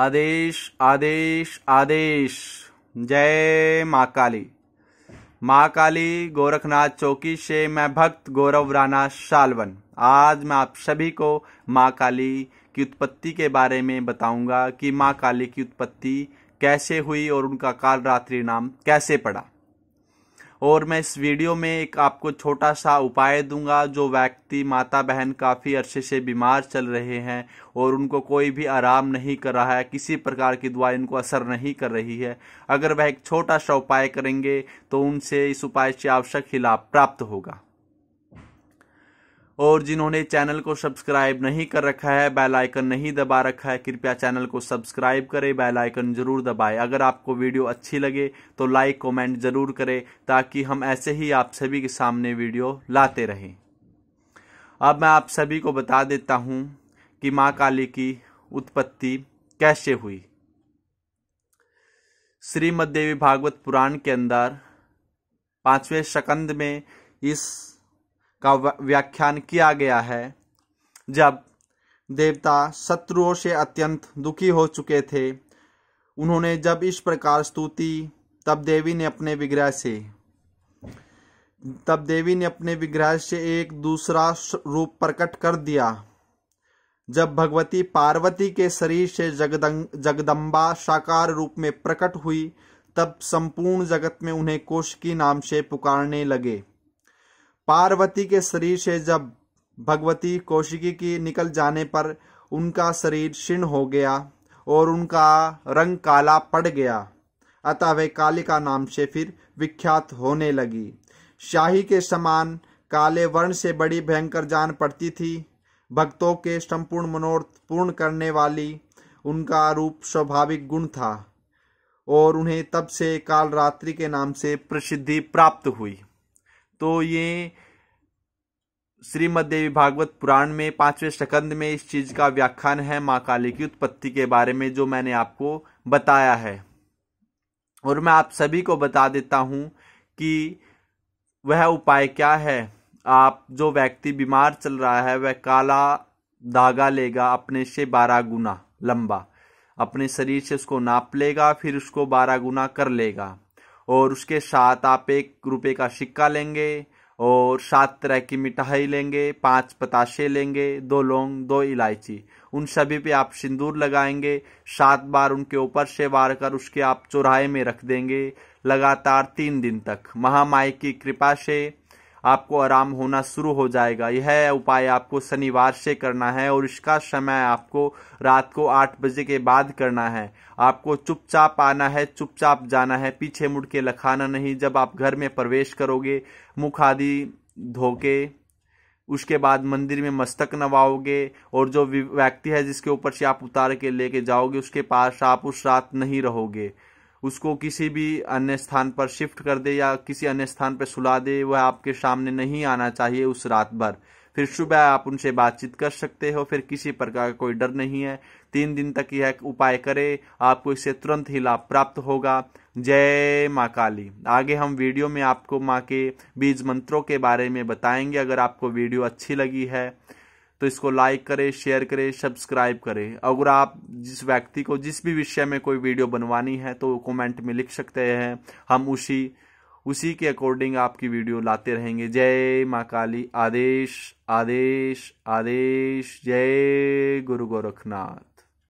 आदेश आदेश आदेश जय माँ काली माँ काली गोरखनाथ चौकी से मैं भक्त गौरव राणा शालवन आज मैं आप सभी को माँ काली की उत्पत्ति के बारे में बताऊंगा कि माँ काली की उत्पत्ति कैसे हुई और उनका काल रात्रि नाम कैसे पड़ा और मैं इस वीडियो में एक आपको छोटा सा उपाय दूंगा जो व्यक्ति माता बहन काफ़ी अरसे से बीमार चल रहे हैं और उनको कोई भी आराम नहीं कर रहा है किसी प्रकार की दवाई इनको असर नहीं कर रही है अगर वह एक छोटा सा उपाय करेंगे तो उनसे इस उपाय से आवश्यक ही लाभ प्राप्त होगा और जिन्होंने चैनल को सब्सक्राइब नहीं कर रखा है बेल आइकन नहीं दबा रखा है कृपया चैनल को सब्सक्राइब करें बेल आइकन जरूर दबाएं अगर आपको वीडियो अच्छी लगे तो लाइक कमेंट जरूर करें ताकि हम ऐसे ही आप सभी के सामने वीडियो लाते रहें अब मैं आप सभी को बता देता हूँ कि माँ काली की उत्पत्ति कैसे हुई श्रीमद देवी भागवत पुराण के अंदर पांचवें शकंद में इस का व्याख्यान किया गया है जब देवता शत्रुओं से अत्यंत दुखी हो चुके थे उन्होंने जब इस प्रकार स्तुति तब देवी ने अपने विग्रह से तब देवी ने अपने विग्रह से एक दूसरा रूप प्रकट कर दिया जब भगवती पार्वती के शरीर से जगदम्बा साकार रूप में प्रकट हुई तब संपूर्ण जगत में उन्हें कोश की नाम से पुकारने लगे पार्वती के शरीर से जब भगवती कौशिकी की निकल जाने पर उनका शरीर क्षीण हो गया और उनका रंग काला पड़ गया अतः वे कालिका नाम से फिर विख्यात होने लगी शाही के समान काले वर्ण से बड़ी भयंकर जान पड़ती थी भक्तों के संपूर्ण मनोरथ पूर्ण करने वाली उनका रूप स्वाभाविक गुण था और उन्हें तब से कालरात्रि के नाम से प्रसिद्धि प्राप्त हुई तो ये श्रीमद देवी भागवत पुराण में पांचवें स्कंद में इस चीज का व्याख्यान है माँ काली की उत्पत्ति के बारे में जो मैंने आपको बताया है और मैं आप सभी को बता देता हूं कि वह उपाय क्या है आप जो व्यक्ति बीमार चल रहा है वह काला धागा लेगा अपने से बारह गुना लंबा अपने शरीर से उसको नाप लेगा फिर उसको बारह गुना कर लेगा और उसके साथ आप एक रुपये का सिक्का लेंगे और सात तरह की मिठाई लेंगे पांच पताशे लेंगे दो लौंग दो इलायची उन सभी पे आप सिंदूर लगाएंगे सात बार उनके ऊपर से बार कर उसके आप चौराहे में रख देंगे लगातार तीन दिन तक महामाई की कृपा से आपको आराम होना शुरू हो जाएगा यह उपाय आपको शनिवार से करना है और इसका समय आपको रात को आठ बजे के बाद करना है आपको चुपचाप आना है चुपचाप जाना है पीछे मुड़ के लखाना नहीं जब आप घर में प्रवेश करोगे मुख आदि धोके उसके बाद मंदिर में मस्तक नवाओगे और जो व्यक्ति है जिसके ऊपर से आप उतार के लेके जाओगे उसके पास आप उस रात नहीं रहोगे उसको किसी भी अन्य स्थान पर शिफ्ट कर दे या किसी अन्य स्थान पर सुला दे वह आपके सामने नहीं आना चाहिए उस रात भर फिर सुबह आप उनसे बातचीत कर सकते हो फिर किसी प्रकार का कोई डर नहीं है तीन दिन तक यह उपाय करें आपको इससे तुरंत ही लाभ प्राप्त होगा जय माँ काली आगे हम वीडियो में आपको माँ के बीज मंत्रों के बारे में बताएंगे अगर आपको वीडियो अच्छी लगी है तो इसको लाइक करें शेयर करें सब्सक्राइब करें अगर आप जिस व्यक्ति को जिस भी विषय में कोई वीडियो बनवानी है तो कमेंट में लिख सकते हैं हम उसी उसी के अकॉर्डिंग आपकी वीडियो लाते रहेंगे जय माँ काली आदेश आदेश आदेश जय गुरु गोरखनाथ